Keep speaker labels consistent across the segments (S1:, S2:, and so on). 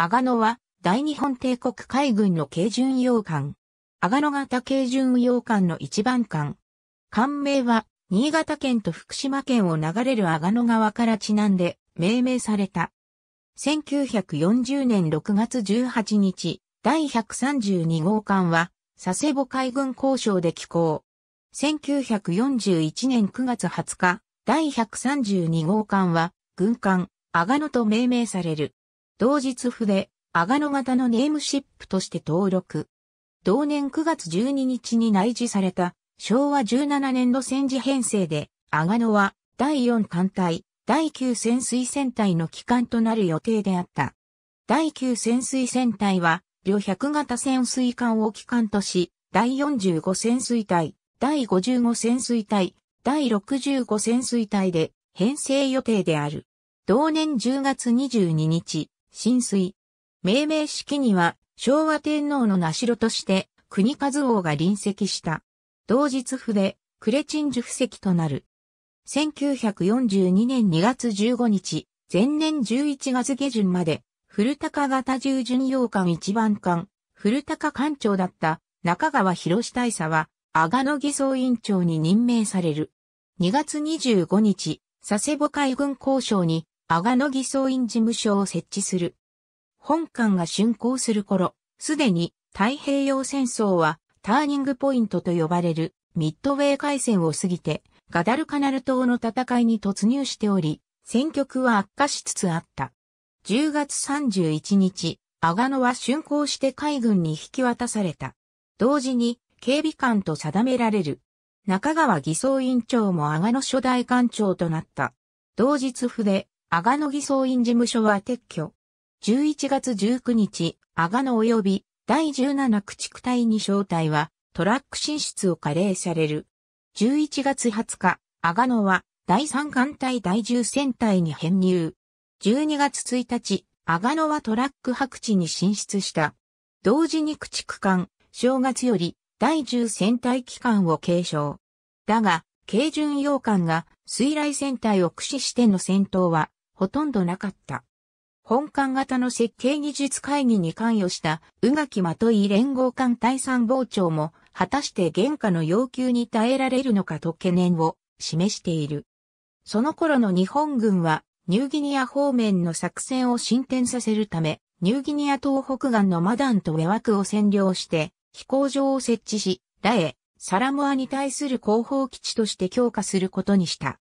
S1: 阿賀野は大日本帝国海軍の軽巡洋艦。阿賀野型軽巡洋艦の一番艦。艦名は新潟県と福島県を流れる阿賀野川からちなんで命名された。1940年6月18日、第132号艦は佐世保海軍交渉で寄港。1941年9月20日、第132号艦は軍艦阿賀野と命名される。同日筆、で、阿賀野型のネームシップとして登録。同年9月12日に内示された昭和17年度戦時編成で、阿賀野は第4艦隊、第9潜水戦隊の機関となる予定であった。第9潜水戦隊は、両百型潜水艦を機関とし、第45潜水隊、第55潜水隊、第65潜水隊で編成予定である。同年10月22日、浸水。命名式には、昭和天皇の名城として、国和王が臨席した。同日筆、クレチンジュ布石となる。1942年2月15日、前年11月下旬まで、古高型従巡洋艦一番艦、古高艦長だった中川博士大佐は、阿賀野偽装委員長に任命される。2月25日、佐世保海軍交渉に阿賀野偽装院事務所を設置する。本館が竣工する頃、すでに太平洋戦争はターニングポイントと呼ばれるミッドウェー海戦を過ぎてガダルカナル島の戦いに突入しており、戦局は悪化しつつあった。10月31日、阿賀野は竣工して海軍に引き渡された。同時に警備官と定められる。中川偽装委員長も阿賀野初代官長となった。同日筆。で阿賀野偽装院事務所は撤去。11月19日、阿賀野及び第17駆逐隊に招待はトラック進出を加齢される。11月20日、阿賀野は第3艦隊第10戦隊に編入。12月1日、阿賀野はトラック白地に進出した。同時に駆逐艦、正月より第10戦隊機関を継承。だが、軽巡洋艦が水雷戦隊を駆使しての戦闘はほとんどなかった。本館型の設計技術会議に関与した宇垣まとい連合艦隊参謀長も、果たして原価の要求に耐えられるのかと懸念を示している。その頃の日本軍は、ニューギニア方面の作戦を進展させるため、ニューギニア東北岸のマダンとウェワクを占領して、飛行場を設置し、ラエ、サラモアに対する後方基地として強化することにした。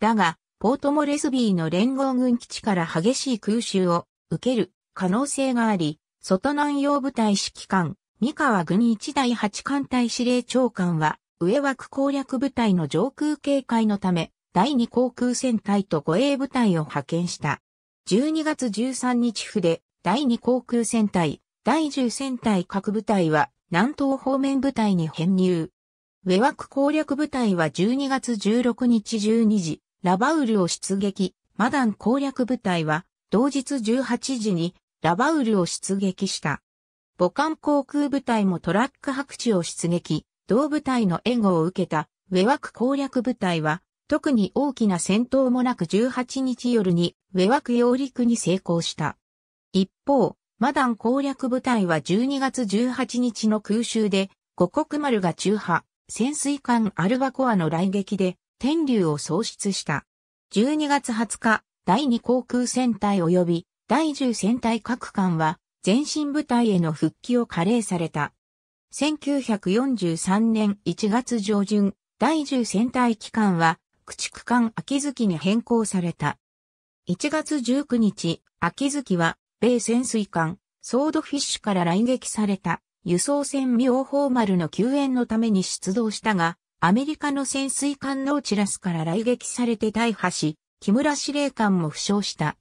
S1: だが、ポートモレスビーの連合軍基地から激しい空襲を受ける可能性があり、外南洋部隊指揮官、三河軍一第八艦隊司令長官は、上枠攻略部隊の上空警戒のため、第二航空戦隊と護衛部隊を派遣した。12月13日府で、第二航空戦隊、第十戦隊各部隊は南東方面部隊に編入。上枠攻略部隊は12月16日12時、ラバウルを出撃、マダン攻略部隊は、同日18時に、ラバウルを出撃した。母艦航空部隊もトラック白地を出撃、同部隊の援護を受けた、ウェワク攻略部隊は、特に大きな戦闘もなく18日夜に、ウェワク揚陸に成功した。一方、マダン攻略部隊は12月18日の空襲で、五国丸が中破、潜水艦アルバコアの来撃で、天竜を喪失した。12月20日、第2航空戦隊及び第10戦隊各艦は前進部隊への復帰を加齢された。1943年1月上旬、第10戦隊機関は駆逐艦秋月に変更された。1月19日、秋月は米潜水艦ソードフィッシュから来撃された輸送船妙法丸の救援のために出動したが、アメリカの潜水艦ノーチラスから来撃されて大破し、木村司令官も負傷した。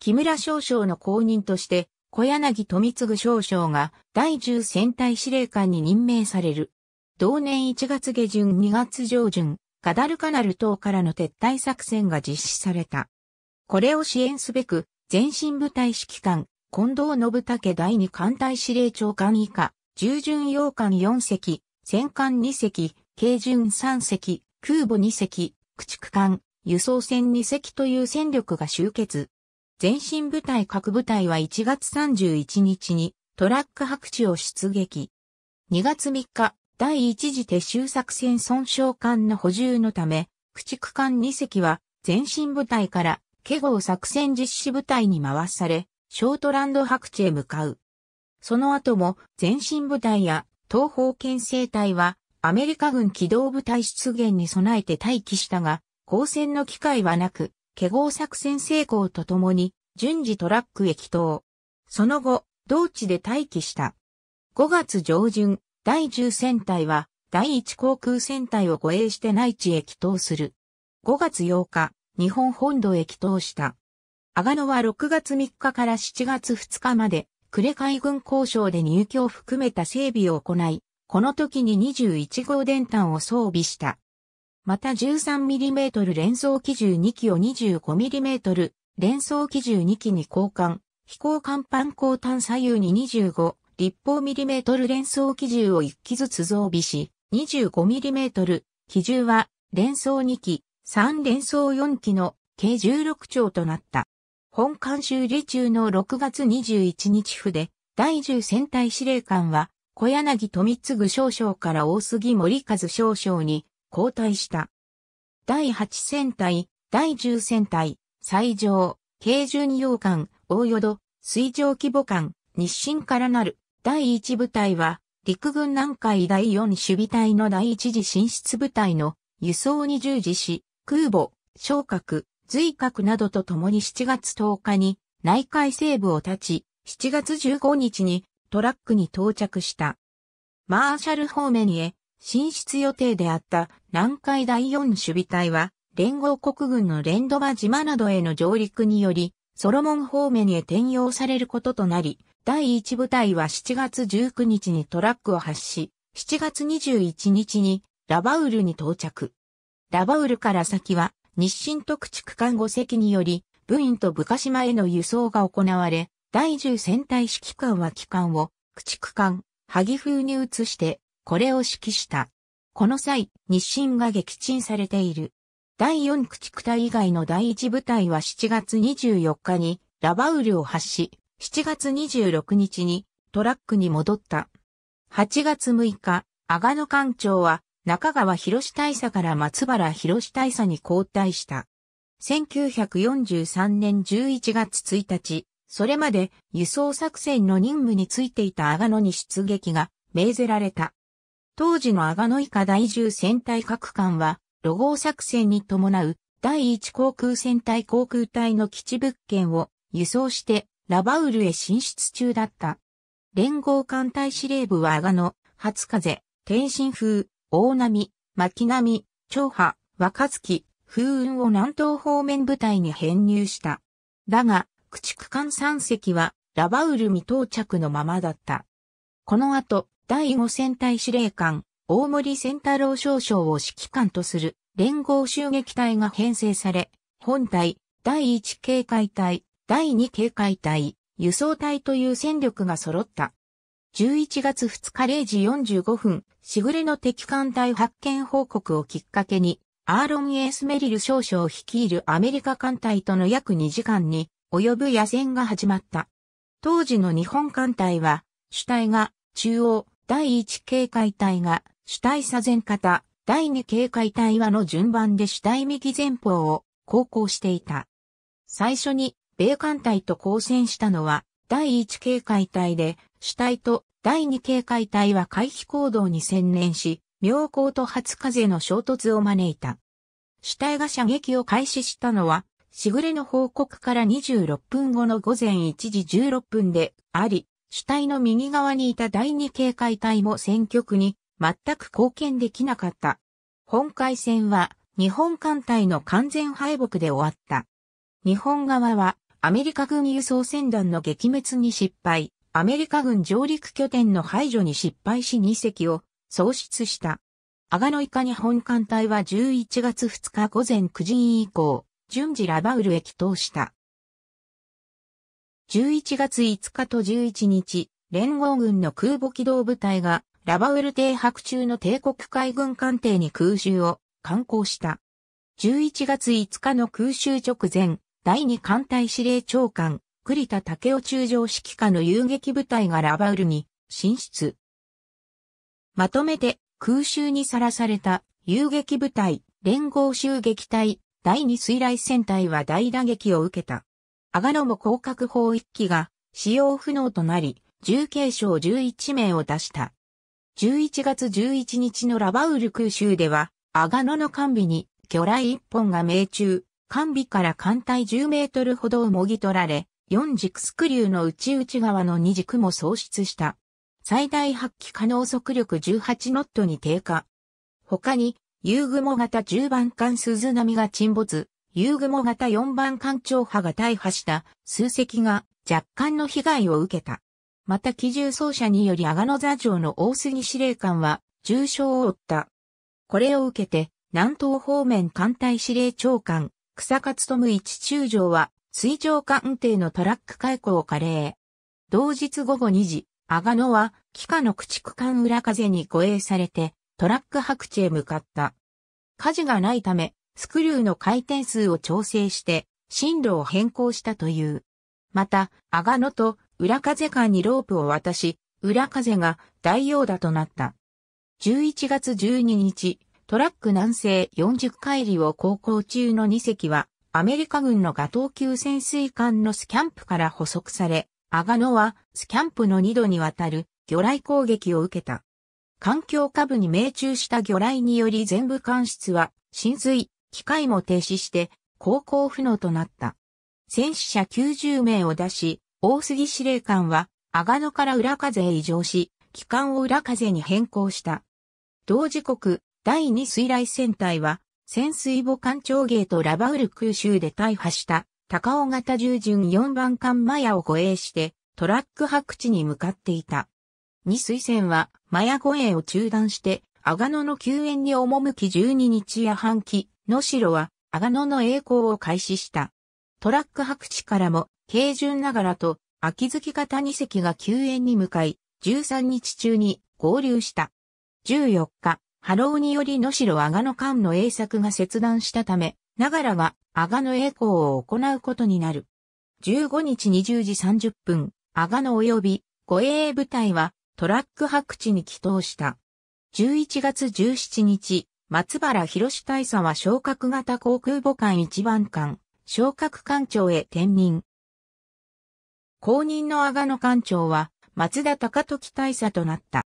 S1: 木村少将の後任として、小柳富次少将が第10戦隊司令官に任命される。同年1月下旬2月上旬、ガダルカナル島からの撤退作戦が実施された。これを支援すべく、前進部隊指揮官、近藤信武第2艦隊司令長官以下、従順洋艦4隻、戦艦2隻、軽巡3隻、空母2隻、駆逐艦、輸送船2隻という戦力が集結。前進部隊各部隊は1月31日にトラック白地を出撃。2月3日、第一次撤収作戦損傷艦の補充のため、駆逐艦2隻は前進部隊からケゴ作戦実施部隊に回され、ショートランド白地へ向かう。その後も前進部隊や東方牽制隊はアメリカ軍機動部隊出現に備えて待機したが、交戦の機会はなく、化合作戦成功とともに、順次トラックへ帰投。その後、同地で待機した。5月上旬、第10戦隊は、第1航空戦隊を護衛して内地へ帰投する。5月8日、日本本土へ帰投した。阿賀野は6月3日から7月2日まで、呉海軍交渉で入居を含めた整備を行い、この時に21号電端を装備した。また 13mm 連装機銃2機を 25mm 連装機銃2機に交換、飛行甲板後端左右に25立方 mm 連装機銃を1機ずつ装備し、25mm 機銃は連装2機、3連装4機の計16丁となった。本艦修理中の6月21日府で第10戦隊司令官は小柳富次少将から大杉森和少将に交代した。第8戦隊、第10戦隊、最上、軽巡洋艦、大淀、水上規模艦、日清からなる、第1部隊は、陸軍南海第4守備隊の第1次進出部隊の輸送に従事し、空母、昇格、随格などと共に7月10日に内海西部を立ち、7月15日にトラックに到着した。マーシャル方面へ進出予定であった南海第4守備隊は、連合国軍のレンドバ島などへの上陸により、ソロモン方面へ転用されることとなり、第1部隊は7月19日にトラックを発し、7月21日にラバウルに到着。ラバウルから先は日清特地区間5隻により、部員と部下島への輸送が行われ、第10戦隊指揮官は機関を駆逐艦、萩風に移して、これを指揮した。この際、日清が撃沈されている。第4駆逐隊以外の第1部隊は7月24日にラバウルを発し、7月26日にトラックに戻った。8月6日、阿賀野艦長は中川博士大佐から松原博士大佐に交代した。1943年11月1日、それまで輸送作戦の任務についていた阿賀野に出撃が命ぜられた。当時の阿賀野以下第10戦隊各艦は、路号作戦に伴う第1航空戦隊航空隊の基地物件を輸送してラバウルへ進出中だった。連合艦隊司令部は阿賀野、初風、天津風、大波、巻波、長波、若月、風雲を南東方面部隊に編入した。だが、駆逐艦3隻はラバウル未到着のままだった。この後、第5戦隊司令官、大森仙太郎少将を指揮官とする連合襲撃隊が編成され、本隊、第1警戒隊、第2警戒隊、輸送隊という戦力が揃った。11月2日0時45分、しぐれの敵艦隊発見報告をきっかけに、アーロン・エース・メリル少将を率いるアメリカ艦隊との約2時間に及ぶ野戦が始まった。当時の日本艦隊は、主体が中央、第1警戒隊が主体左前方、第2警戒隊はの順番で主体右前方を航行していた。最初に米艦隊と交戦したのは第1警戒隊で主体と第2警戒隊は回避行動に専念し、妙高と初風の衝突を招いた。主体が射撃を開始したのはしぐれの報告から26分後の午前1時16分であり、主体の右側にいた第二警戒隊も選挙区に全く貢献できなかった。本海戦は日本艦隊の完全敗北で終わった。日本側はアメリカ軍輸送船団の撃滅に失敗、アメリカ軍上陸拠点の排除に失敗し2隻を喪失した。アガノイカ日本艦隊は11月2日午前9時以降、順次ラバウルへ帰投した。11月5日と11日、連合軍の空母機動部隊がラバウル停泊中の帝国海軍艦艇に空襲を観光した。11月5日の空襲直前、第二艦隊司令長官、栗田武雄中将指揮下の遊撃部隊がラバウルに進出。まとめて空襲にさらされた遊撃部隊、連合襲撃隊、第二水雷戦隊は大打撃を受けた。アガノも降格砲1機が使用不能となり、重軽傷11名を出した。11月11日のラバウル空襲では、アガノの艦尾に魚雷1本が命中、艦尾から艦隊10メートルほどをもぎ取られ、4軸スクリューの内内側の2軸も喪失した。最大発揮可能速力18ノットに低下。他に、遊雲型10番艦鈴波が沈没、遊雲型4番艦長波が大破した数隻が若干の被害を受けた。また機銃奏者により阿賀野座城の大杉司令官は重傷を負った。これを受けて、南東方面艦隊司令長官、草勝富一中将は、水上艦艇のトラック解雇を加齢。同日午後2時、阿賀野は、帰化の駆逐艦裏風に護衛されて、トラック白地へ向かった。火事がないため、スクリューの回転数を調整して、進路を変更したという。また、アガノと裏風間にロープを渡し、裏風が大陽打となった。11月12日、トラック南西40海里を航行中の2隻は、アメリカ軍のガトー級潜水艦のスキャンプから捕捉され、アガノはスキャンプの2度にわたる魚雷攻撃を受けた。環境下部に命中した魚雷により全部艦室は浸水、機械も停止して航行不能となった。戦死者90名を出し、大杉司令官は阿賀野から裏風へ移乗し、機関を裏風に変更した。同時刻、第2水雷戦隊は、潜水母艦長芸とラバウル空襲で大破した高尾型従順4番艦マヤを護衛して、トラック白地に向かっていた。二水線は、マヤ護衛を中断して、阿賀野の救援に赴き12日夜半期、野城は、阿賀野の栄光を開始した。トラック白地からも、軽順ながらと、秋月型二隻が救援に向かい、13日中に合流した。14日、波浪により野城阿賀野間の栄作が切断したため、ながらが阿賀野栄光を行うことになる。15日20時30分、阿賀野及び護衛部隊はトラック白地に帰投した。11月17日、松原博大佐は昇格型航空母艦一番艦、昇格艦長へ転任。後任の阿賀野艦長は、松田高時大佐となった。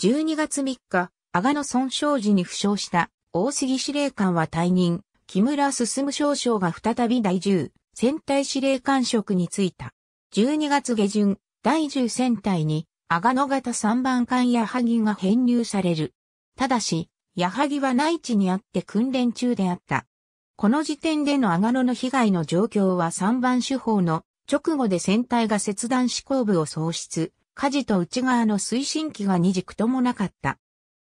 S1: 12月3日、阿賀野損傷時に負傷した大杉司令官は退任、木村進少将が再び第10戦隊司令官職に就いた。12月下旬、第10戦隊に阿賀野型三番艦矢作が編入される。ただし、矢作は内地にあって訓練中であった。この時点での阿賀野の被害の状況は三番手法の直後で船体が切断し向部を喪失、舵と内側の推進機が二軸ともなかった。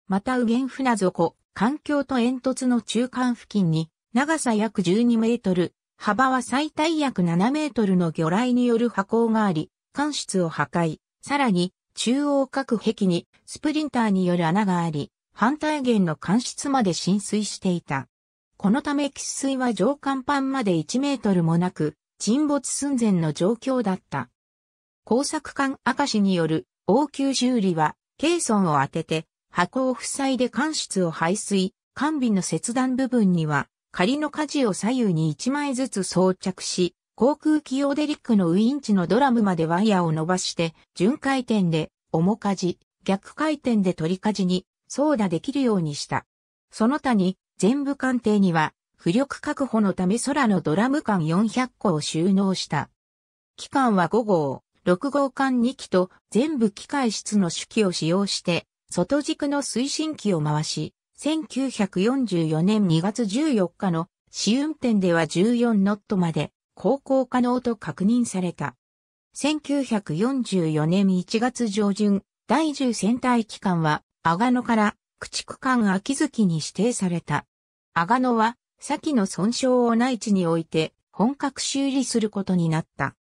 S1: また右舷船底、環境と煙突の中間付近に、長さ約12メートル、幅は最大約7メートルの魚雷による破鋼があり、艦室を破壊、さらに中央各壁にスプリンターによる穴があり、反対弦の間質まで浸水していた。このため喫水は上甲板まで1メートルもなく、沈没寸前の状況だった。工作艦明石による応急修理は、ケーソンを当てて、箱を塞いで間室を排水、管備の切断部分には、仮の舵を左右に1枚ずつ装着し、航空機用デリックのウインチのドラムまでワイヤーを伸ばして、巡回転で、重かじ、逆回転で取りかじに、操打できるようにした。その他に、全部艦艇には、浮力確保のため空のドラム艦400個を収納した。機関は5号、6号艦2機と全部機械室の手機を使用して、外軸の推進機を回し、1944年2月14日の試運転では14ノットまで航行可能と確認された。1944年1月上旬、第10戦隊機関は、阿賀野から駆逐艦秋月に指定された。阿賀野は、先の損傷を内地において、本格修理することになった。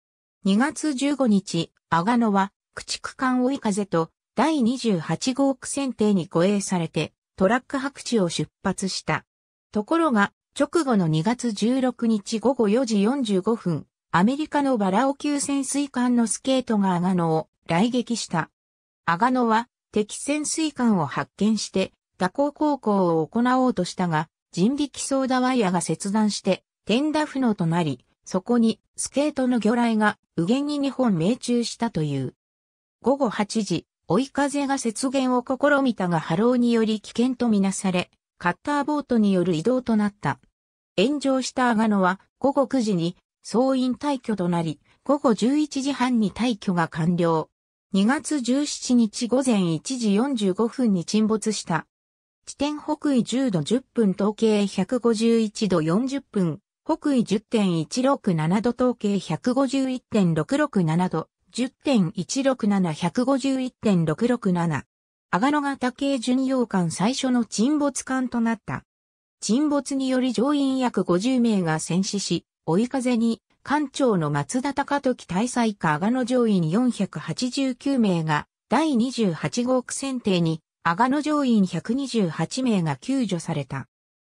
S1: 2月15日、阿賀野は、駆逐艦追い風と、第28号区選定に護衛されて、トラック白地を出発した。ところが、直後の2月16日午後4時45分、アメリカのバラオ級潜水艦のスケートがアガノを来撃した。アガノは敵潜水艦を発見して蛇行航行を行おうとしたが、人力ソーダワイヤが切断して、ンダ不能となり、そこにスケートの魚雷が右舷に2本命中したという。午後8時、追い風が雪原を試みたが波浪により危険とみなされ、カッターボートによる移動となった。炎上したアガノは午後9時に総員退去となり、午後11時半に退去が完了。2月17日午前1時45分に沈没した。地点北緯10度10分統計151度40分、北緯10.167度統計151.667度、1 0 1 6 7 1 5 1 6 6 7阿賀野型系巡洋艦最初の沈没艦となった。沈没により乗員約50名が戦死し、追い風に艦長の松田隆時大佐以下阿賀野乗員489名が第28号区選定に阿賀野乗員128名が救助された。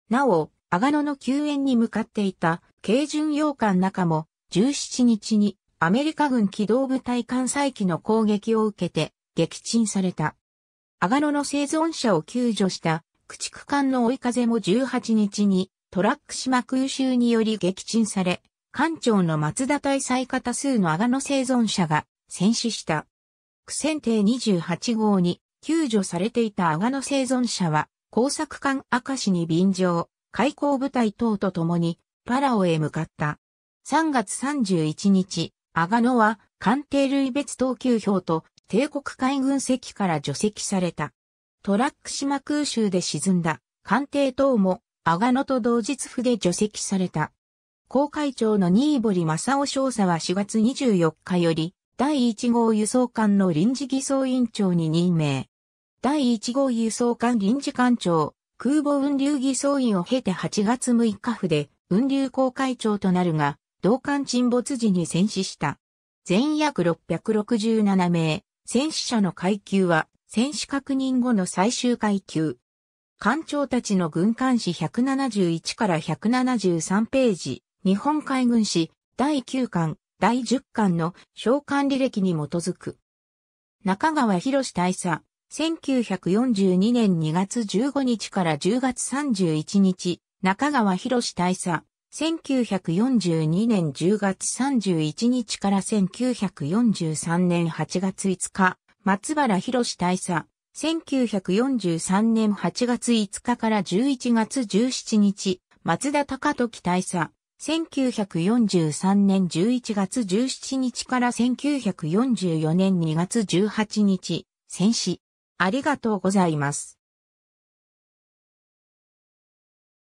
S1: なお、阿賀野の救援に向かっていた軽巡洋艦中も17日にアメリカ軍機動部隊艦載機の攻撃を受けて撃沈された。アガノの生存者を救助した駆逐艦の追い風も18日にトラック島空襲により撃沈され、艦長の松田大最多数のアガノ生存者が戦死した。苦戦艇28号に救助されていたアガノ生存者は工作艦赤市に便乗、開港部隊等と共にパラオへ向かった。3月31日、アガノは艦艇類別等級表と帝国海軍席から除籍された。トラック島空襲で沈んだ艦艇等も阿賀野と同日府で除籍された。航海長の新堀正夫少佐は4月24日より第1号輸送艦の臨時偽装委員長に任命。第1号輸送艦臨時艦長、空母運流偽装員を経て8月6日府で運流航海長となるが、同艦沈没時に戦死した。全約667名、戦死者の階級は、戦死確認後の最終階級。艦長たちの軍艦誌171から173ページ、日本海軍誌第9巻、第10巻の召喚履歴に基づく。中川博大佐、1942年2月15日から10月31日、中川博大佐、1942年10月31日から1943年8月5日、松原博士大佐。1943年8月5日から11月17日、松田高時大佐。1943年11月17日から1944年2月18日、戦死。ありがとうございます。